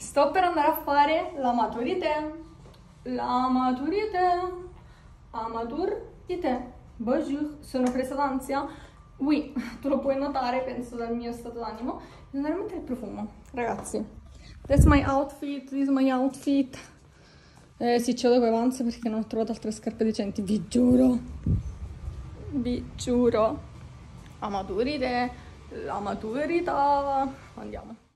Sto per andare a fare la maturité. La maturité. A di te. Bonjour, sono presa d'ansia? Oui, tu lo puoi notare, penso, dal mio stato d'animo. Bisogna mettere il profumo, ragazzi. That's my outfit, this is my outfit. Eh, sì, ce l'ho con avanza perché non ho trovato altre scarpe decenti, vi giuro. Vi giuro. A maturite, la maturità. Andiamo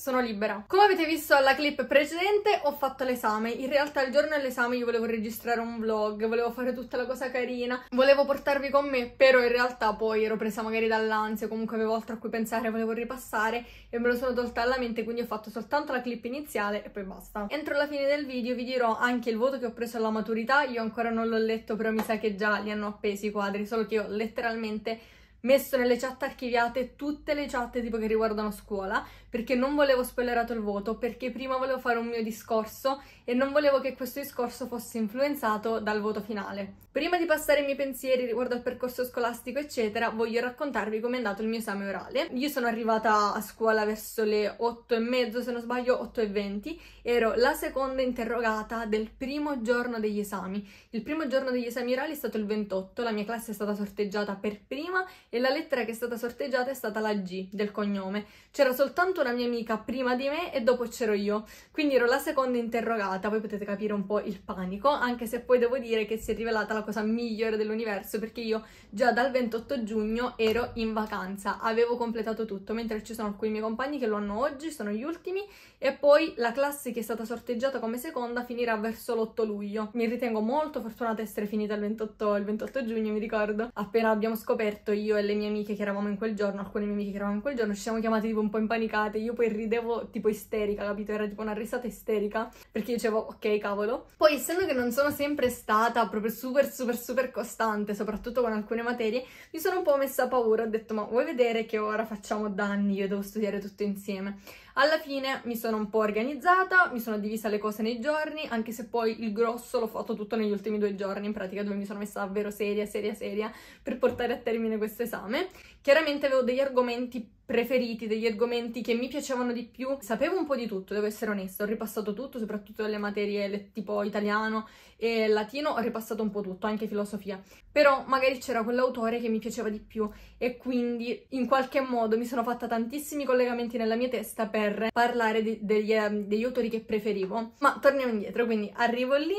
sono libera. Come avete visto alla clip precedente ho fatto l'esame, in realtà il giorno dell'esame io volevo registrare un vlog, volevo fare tutta la cosa carina, volevo portarvi con me, però in realtà poi ero presa magari dall'ansia, comunque avevo altro a cui pensare, volevo ripassare e me lo sono tolta alla mente, quindi ho fatto soltanto la clip iniziale e poi basta. Entro la fine del video vi dirò anche il voto che ho preso alla maturità, io ancora non l'ho letto però mi sa che già li hanno appesi i quadri, solo che io letteralmente messo nelle chat archiviate tutte le chat tipo che riguardano scuola, perché non volevo spoilerato il voto, perché prima volevo fare un mio discorso e non volevo che questo discorso fosse influenzato dal voto finale. Prima di passare i miei pensieri riguardo al percorso scolastico eccetera, voglio raccontarvi come è andato il mio esame orale. Io sono arrivata a scuola verso le 8 e mezzo, se non sbaglio 8 e 20, ero la seconda interrogata del primo giorno degli esami. Il primo giorno degli esami orali è stato il 28, la mia classe è stata sorteggiata per prima e la lettera che è stata sorteggiata è stata la G del cognome. C'era soltanto una mia amica prima di me e dopo c'ero io, quindi ero la seconda interrogata, voi potete capire un po' il panico, anche se poi devo dire che si è rivelata la cosa migliore dell'universo perché io già dal 28 giugno ero in vacanza, avevo completato tutto, mentre ci sono alcuni miei compagni che lo hanno oggi, sono gli ultimi e poi la classe che è stata sorteggiata come seconda finirà verso l'8 luglio. Mi ritengo molto fortunata essere finita il 28, il 28 giugno, mi ricordo. Appena abbiamo scoperto io e le mie amiche che eravamo in quel giorno, alcune mie amiche che eravamo in quel giorno, ci siamo chiamate tipo un po' impanicate, io poi ridevo tipo isterica, capito? Era tipo una risata isterica, perché dicevo ok cavolo. Poi essendo che non sono sempre stata proprio super super super costante, soprattutto con alcune materie, mi sono un po' messa a paura, ho detto ma vuoi vedere che ora facciamo danni, io devo studiare tutto insieme. Alla fine mi sono sono un po' organizzata, mi sono divisa le cose nei giorni, anche se poi il grosso l'ho fatto tutto negli ultimi due giorni, in pratica dove mi sono messa davvero seria, seria, seria per portare a termine questo esame, Chiaramente avevo degli argomenti preferiti, degli argomenti che mi piacevano di più. Sapevo un po' di tutto, devo essere onesta, ho ripassato tutto, soprattutto le materie tipo italiano e latino, ho ripassato un po' tutto, anche filosofia. Però magari c'era quell'autore che mi piaceva di più e quindi in qualche modo mi sono fatta tantissimi collegamenti nella mia testa per parlare di, degli, ehm, degli autori che preferivo. Ma torniamo indietro, quindi arrivo lì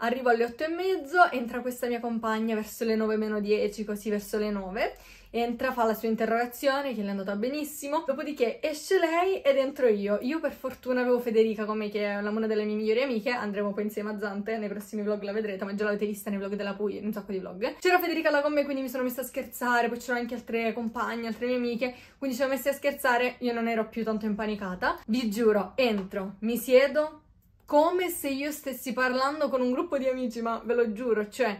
Arrivo alle 8 e mezzo, entra questa mia compagna verso le 9 meno 10, così verso le 9 entra, fa la sua interrogazione che le è andata benissimo, dopodiché esce lei ed entro io. Io per fortuna avevo Federica con me che è una delle mie migliori amiche, andremo poi insieme a Zante, nei prossimi vlog la vedrete, ma già l'avete vista nei vlog della Puglia, in un sacco di vlog. C'era Federica là con me quindi mi sono messa a scherzare, poi c'erano anche altre compagne, altre mie amiche, quindi ci siamo messe a scherzare, io non ero più tanto impanicata. Vi giuro, entro, mi siedo come se io stessi parlando con un gruppo di amici, ma ve lo giuro, cioè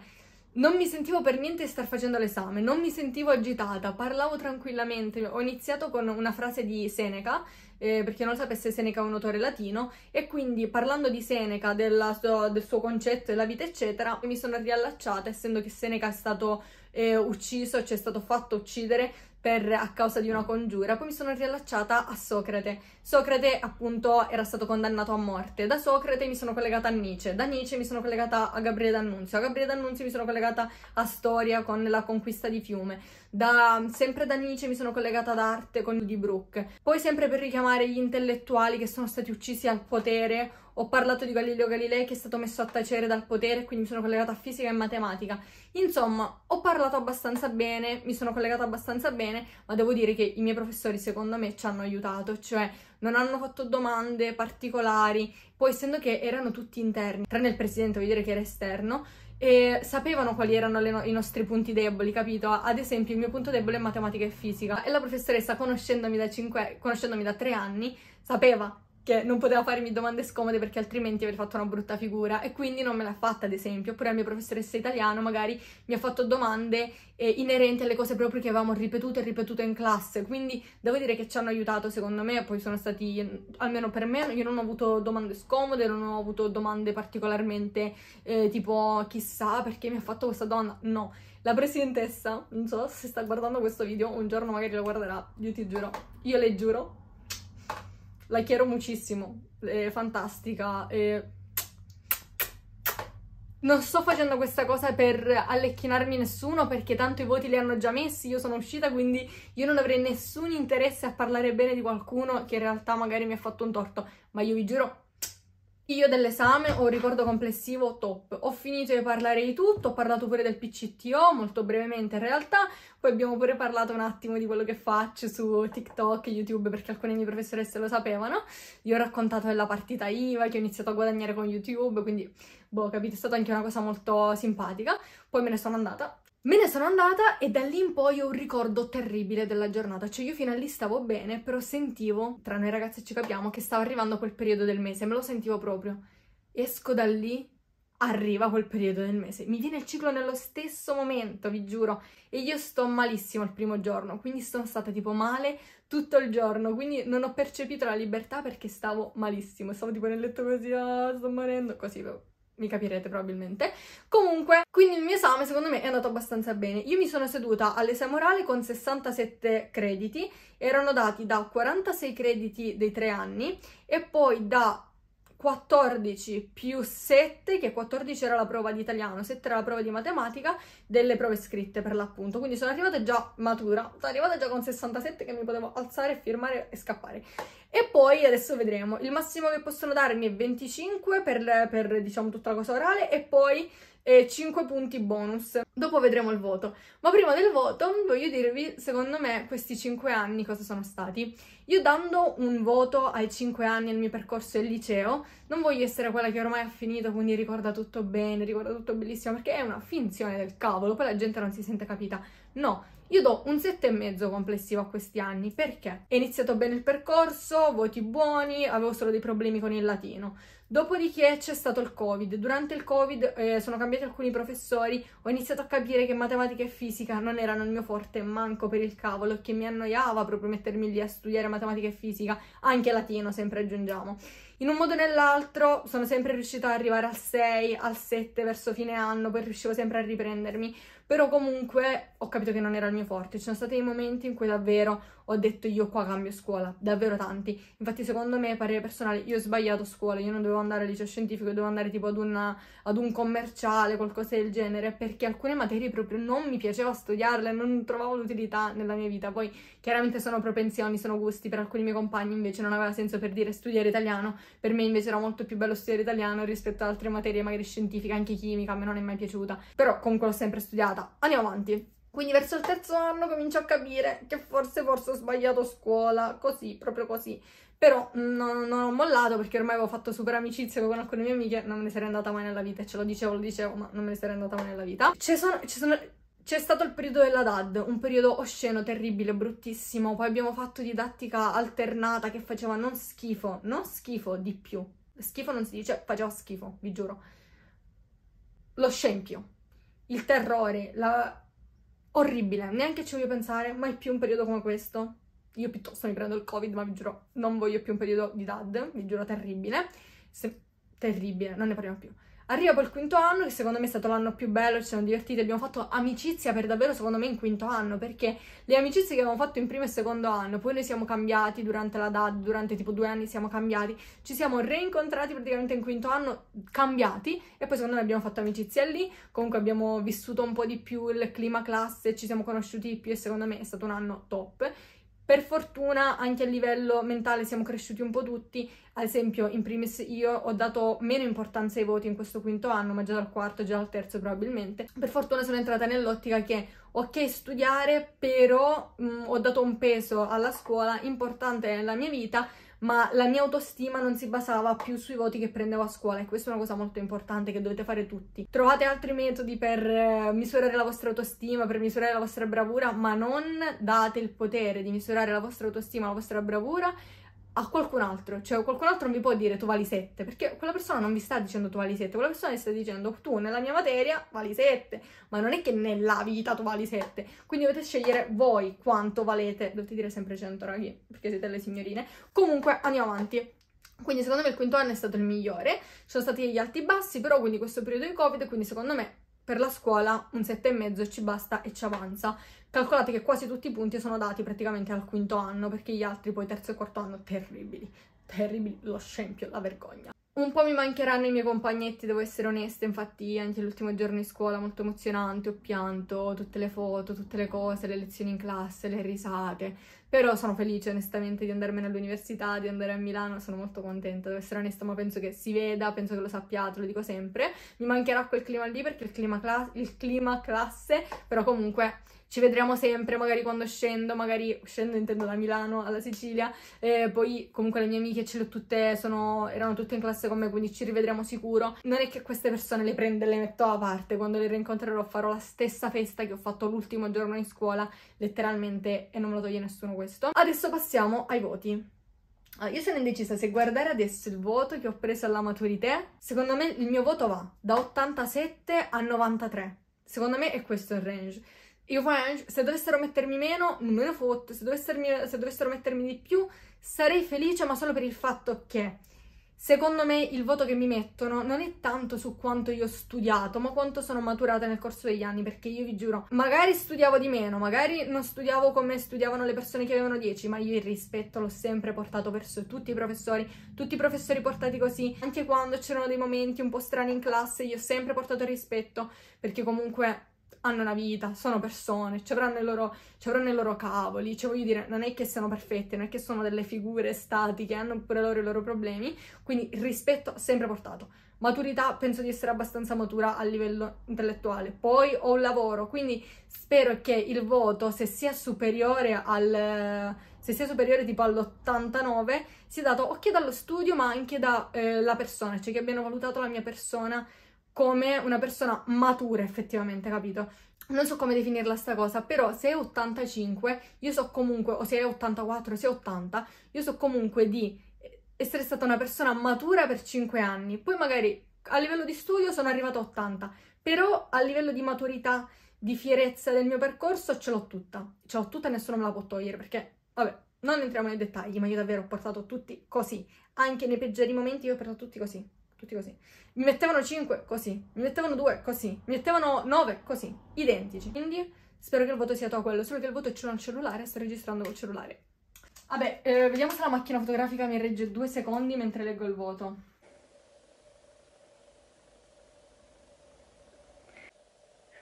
non mi sentivo per niente star facendo l'esame, non mi sentivo agitata, parlavo tranquillamente. Ho iniziato con una frase di Seneca, eh, per non sapesse Seneca è un autore latino, e quindi parlando di Seneca, sua, del suo concetto della vita, eccetera, mi sono riallacciata, essendo che Seneca è stato eh, ucciso, cioè è stato fatto uccidere per, a causa di una congiura. Poi mi sono riallacciata a Socrate. Socrate, appunto, era stato condannato a morte. Da Socrate mi sono collegata a Nietzsche. Da Nietzsche mi sono collegata a Gabriele D'Annunzio. A Gabriele D'Annunzio mi sono collegata a Storia con La conquista di Fiume. Da, sempre da Nietzsche mi sono collegata ad Arte con di Brooke. Poi sempre per richiamare gli intellettuali che sono stati uccisi al potere ho parlato di Galileo Galilei che è stato messo a tacere dal potere, quindi mi sono collegata a fisica e matematica. Insomma, ho parlato abbastanza bene, mi sono collegata abbastanza bene, ma devo dire che i miei professori secondo me ci hanno aiutato, cioè non hanno fatto domande particolari, poi essendo che erano tutti interni, tranne il presidente, vuol dire che era esterno, e sapevano quali erano no i nostri punti deboli, capito? Ad esempio il mio punto debole è matematica e fisica e la professoressa conoscendomi da, 5, conoscendomi da 3 anni sapeva che non poteva farmi domande scomode perché altrimenti avrei fatto una brutta figura e quindi non me l'ha fatta ad esempio, oppure la mia professoressa italiana magari mi ha fatto domande eh, inerenti alle cose proprio che avevamo ripetuto e ripetuto in classe, quindi devo dire che ci hanno aiutato secondo me, poi sono stati, almeno per me, io non ho avuto domande scomode, non ho avuto domande particolarmente eh, tipo chissà perché mi ha fatto questa domanda, no. La presidentessa, non so se sta guardando questo video, un giorno magari lo guarderà, io ti giuro, io le giuro, la chiero moltissimo, è fantastica. È... Non sto facendo questa cosa per allecchinarmi nessuno perché tanto i voti li hanno già messi, io sono uscita quindi io non avrei nessun interesse a parlare bene di qualcuno che in realtà magari mi ha fatto un torto, ma io vi giuro io dell'esame ho un ricordo complessivo top. Ho finito di parlare di tutto, ho parlato pure del PCTO molto brevemente in realtà, poi abbiamo pure parlato un attimo di quello che faccio su TikTok e YouTube perché alcune mie professoresse lo sapevano. Vi ho raccontato della partita IVA che ho iniziato a guadagnare con YouTube, quindi boh, capite, è stata anche una cosa molto simpatica. Poi me ne sono andata Me ne sono andata e da lì in poi ho un ricordo terribile della giornata, cioè io fino a lì stavo bene, però sentivo, tra noi ragazzi ci capiamo, che stava arrivando quel periodo del mese, me lo sentivo proprio. Esco da lì, arriva quel periodo del mese, mi viene il ciclo nello stesso momento, vi giuro, e io sto malissimo il primo giorno, quindi sono stata tipo male tutto il giorno, quindi non ho percepito la libertà perché stavo malissimo, stavo tipo nel letto così, ah, sto morendo, così, mi capirete probabilmente. Comunque, quindi il mio esame secondo me è andato abbastanza bene. Io mi sono seduta all'esame orale con 67 crediti, erano dati da 46 crediti dei tre anni e poi da 14 più 7, che 14 era la prova di italiano, 7 era la prova di matematica, delle prove scritte per l'appunto. Quindi sono arrivata già matura, sono arrivata già con 67 che mi potevo alzare, firmare e scappare. E poi adesso vedremo, il massimo che possono darmi è 25 per, per diciamo tutta la cosa orale e poi e 5 punti bonus. Dopo vedremo il voto. Ma prima del voto voglio dirvi, secondo me, questi 5 anni cosa sono stati. Io dando un voto ai 5 anni del mio percorso del liceo, non voglio essere quella che ormai ha finito, quindi ricorda tutto bene, ricorda tutto bellissimo, perché è una finzione del cavolo, poi la gente non si sente capita. No, io do un e mezzo complessivo a questi anni, perché? È iniziato bene il percorso, voti buoni, avevo solo dei problemi con il latino. Dopodiché c'è stato il Covid. Durante il Covid eh, sono cambiati alcuni professori, ho iniziato a capire che matematica e fisica non erano il mio forte, manco per il cavolo, e che mi annoiava proprio mettermi lì a studiare matematica e fisica, anche latino sempre aggiungiamo. In un modo o nell'altro sono sempre riuscita ad arrivare al 6, al 7 verso fine anno, poi riuscivo sempre a riprendermi però comunque ho capito che non era il mio forte. Ci sono stati dei momenti in cui davvero ho detto io qua cambio scuola, davvero tanti. Infatti secondo me, parere personale, io ho sbagliato scuola, io non dovevo andare al liceo scientifico, dovevo andare tipo ad, una, ad un commerciale, qualcosa del genere, perché alcune materie proprio non mi piaceva studiarle, non trovavo l'utilità nella mia vita. Poi chiaramente sono propensioni, sono gusti, per alcuni miei compagni invece non aveva senso per dire studiare italiano, per me invece era molto più bello studiare italiano rispetto ad altre materie magari scientifiche, anche chimica, a me non è mai piaciuta, però comunque l'ho sempre studiata. Andiamo avanti. Quindi verso il terzo anno comincio a capire che forse forse ho sbagliato scuola, così, proprio così. Però mm, non, non ho mollato perché ormai avevo fatto super amicizia con alcune mie amiche, non me ne sarei andata mai nella vita, e ce lo dicevo, lo dicevo, ma non me ne sarei andata mai nella vita. C'è stato il periodo della DAD, un periodo osceno, terribile, bruttissimo, poi abbiamo fatto didattica alternata che faceva non schifo, non schifo di più, schifo non si dice, faceva schifo, vi giuro. Lo scempio, il terrore, la orribile, neanche ci voglio pensare, mai più un periodo come questo. Io piuttosto mi prendo il covid, ma vi giuro, non voglio più un periodo di dad, vi giuro, terribile. Se... Terribile, non ne parliamo più. Arriva per il quinto anno, che secondo me è stato l'anno più bello, ci siamo divertiti, abbiamo fatto amicizia per davvero, secondo me, in quinto anno, perché le amicizie che avevamo fatto in primo e secondo anno, poi noi siamo cambiati durante la DAD, durante tipo due anni siamo cambiati, ci siamo reincontrati praticamente in quinto anno, cambiati, e poi secondo me abbiamo fatto amicizia lì, comunque abbiamo vissuto un po' di più il clima classe, ci siamo conosciuti di più e secondo me è stato un anno top. Per fortuna anche a livello mentale siamo cresciuti un po' tutti, ad esempio in primis io ho dato meno importanza ai voti in questo quinto anno, ma già dal quarto, già dal terzo probabilmente. Per fortuna sono entrata nell'ottica che ok studiare, però mh, mm, ho dato un peso alla scuola importante nella mia vita ma la mia autostima non si basava più sui voti che prendevo a scuola e questa è una cosa molto importante che dovete fare tutti. Trovate altri metodi per eh, misurare la vostra autostima, per misurare la vostra bravura, ma non date il potere di misurare la vostra autostima, la vostra bravura a qualcun altro, cioè qualcun altro mi può dire tu vali 7, perché quella persona non vi sta dicendo tu vali 7, quella persona mi sta dicendo tu nella mia materia vali 7, ma non è che nella vita tu vali 7, quindi dovete scegliere voi quanto valete, dovete dire sempre 100 raghi, perché siete le signorine, comunque andiamo avanti. Quindi secondo me il quinto anno è stato il migliore, ci sono stati gli alti e bassi, però quindi questo periodo di Covid, quindi secondo me per la scuola un 7,5 ci basta e ci avanza. Calcolate che quasi tutti i punti sono dati praticamente al quinto anno, perché gli altri poi terzo e quarto anno, terribili, terribili, lo scempio, la vergogna. Un po' mi mancheranno i miei compagnetti, devo essere onesta, infatti anche l'ultimo giorno in scuola molto emozionante, ho pianto, tutte le foto, tutte le cose, le lezioni in classe, le risate, però sono felice onestamente di andarmene all'università, di andare a Milano, sono molto contenta, devo essere onesta, ma penso che si veda, penso che lo sappiate, lo dico sempre. Mi mancherà quel clima lì perché il clima, cla- il clima classe, però comunque ci vedremo sempre, magari quando scendo, magari scendo intendo da Milano alla Sicilia, eh, poi comunque le mie amiche ce l'ho tutte, sono, erano tutte in classe con me, quindi ci rivedremo sicuro. Non è che queste persone le prendo e le metto a parte, quando le rincontrerò farò la stessa festa che ho fatto l'ultimo giorno in scuola, letteralmente, e non me lo toglie nessuno questo. Adesso passiamo ai voti. Ah, io sono indecisa se guardare adesso il voto che ho preso alla maturità. Secondo me il mio voto va da 87 a 93. Secondo me è questo il range. Io poi, eh, se dovessero mettermi meno, non me ne fotte, se, se dovessero mettermi di più, sarei felice, ma solo per il fatto che secondo me il voto che mi mettono non è tanto su quanto io ho studiato, ma quanto sono maturata nel corso degli anni, perché io vi giuro, magari studiavo di meno, magari non studiavo come studiavano le persone che avevano 10, ma io il rispetto l'ho sempre portato verso tutti i professori, tutti i professori portati così, anche quando c'erano dei momenti un po' strani in classe, io ho sempre portato il rispetto, perché comunque hanno una vita, sono persone, ci avranno, loro, ci avranno i loro cavoli, cioè voglio dire, non è che siano perfette, non è che sono delle figure statiche, hanno pure loro i loro problemi, quindi rispetto sempre portato. Maturità, penso di essere abbastanza matura a livello intellettuale, poi ho un lavoro, quindi spero che il voto, se sia superiore al se sia superiore tipo all'89, sia dato occhio dallo studio ma anche dalla eh, persona, cioè che abbiano valutato la mia persona come una persona matura effettivamente, capito? non so come definirla sta cosa, però se è 85, io so comunque, o se è 84, se è 80, io so comunque di eh, essere stata una persona matura per 5 anni. Poi magari a livello di studio sono arrivata a 80, però a livello di maturità, di fierezza del mio percorso ce l'ho tutta. Ce l'ho tutta e nessuno me la può togliere, perché, vabbè, non entriamo nei dettagli, ma io davvero ho portato tutti così. Anche nei peggiori momenti io ho portato tutti così tutti così. Mi mettevano 5 così, mi mettevano 2 così, mi mettevano 9 così, identici. Quindi spero che il voto sia tuo quello, solo che il voto c'era un cellulare, sto registrando col cellulare. Vabbè, eh, vediamo se la macchina fotografica mi regge due secondi mentre leggo il voto.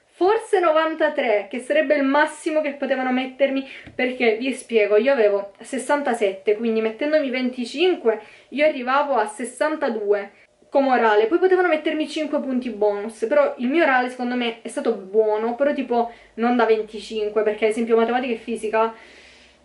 Forse 93, che sarebbe il massimo che potevano mettermi, perché vi spiego, io avevo 67, quindi mettendomi 25 io arrivavo a 62, come orale. Poi potevano mettermi 5 punti bonus, però il mio orale secondo me è stato buono, però tipo non da 25, perché ad esempio matematica e fisica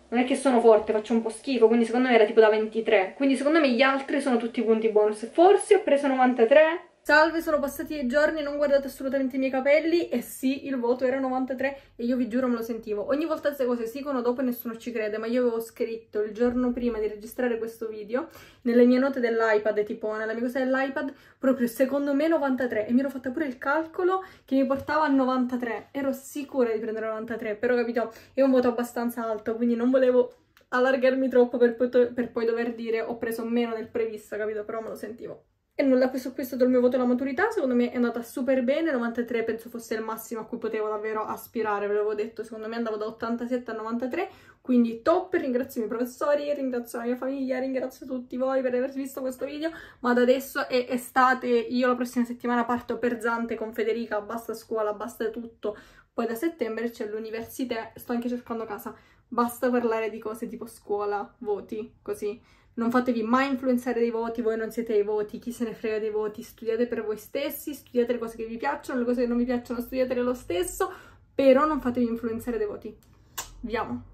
non è che sono forte, faccio un po' schifo, quindi secondo me era tipo da 23. Quindi secondo me gli altri sono tutti punti bonus. Forse ho preso 93, Salve, sono passati dei giorni, non guardate assolutamente i miei capelli e sì, il voto era 93 e io vi giuro me lo sentivo. Ogni volta queste cose si dicono dopo e nessuno ci crede, ma io avevo scritto il giorno prima di registrare questo video nelle mie note dell'iPad, tipo nella mia cosa dell'iPad, proprio secondo me 93 e mi ero fatta pure il calcolo che mi portava a 93. Ero sicura di prendere 93, però capito, è un voto abbastanza alto, quindi non volevo allargarmi troppo per, per poi dover dire ho preso meno del previsto, capito? Però me lo sentivo e nulla, questo, questo è stato il mio voto alla maturità, secondo me è andata super bene, 93 penso fosse il massimo a cui potevo davvero aspirare, ve l'avevo detto, secondo me andavo da 87 a 93, quindi top, ringrazio i miei professori, ringrazio la mia famiglia, ringrazio tutti voi per aver visto questo video, ma da adesso è estate, io la prossima settimana parto per Zante con Federica, basta scuola, basta tutto, poi da settembre c'è l'università, sto anche cercando casa, basta parlare di cose tipo scuola, voti, così non fatevi mai influenzare dai voti, voi non siete ai voti, chi se ne frega dei voti, studiate per voi stessi, studiate le cose che vi piacciono, le cose che non vi piacciono studiatele lo stesso, però non fatevi influenzare dai voti. Vi